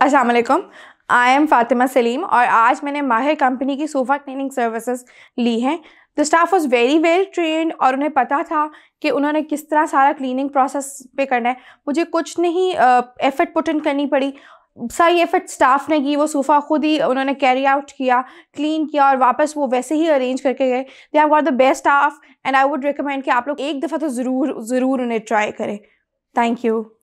असलकम I am Fatima Salim और आज मैंने माहिर कंपनी की सोफ़ा क्लिनिंग सर्विसेज ली हैं the staff was very well trained और उन्हें पता था कि उन्होंने किस तरह सारा क्लिनिंग प्रोसेस पे करना है मुझे कुछ नहीं एफ़र्ट पुट इन करनी पड़ी सारी एफर्ट स्टाफ ने की वो सोफ़ा खुद ही उन्होंने कैरी आउट किया क्लीन किया और वापस वो वैसे ही अरेंज करके गए they are were the best staff and I would recommend कि आप लोग एक दफ़ा तो ज़रूर ज़रूर उन्हें ट्राई करें थैंक यू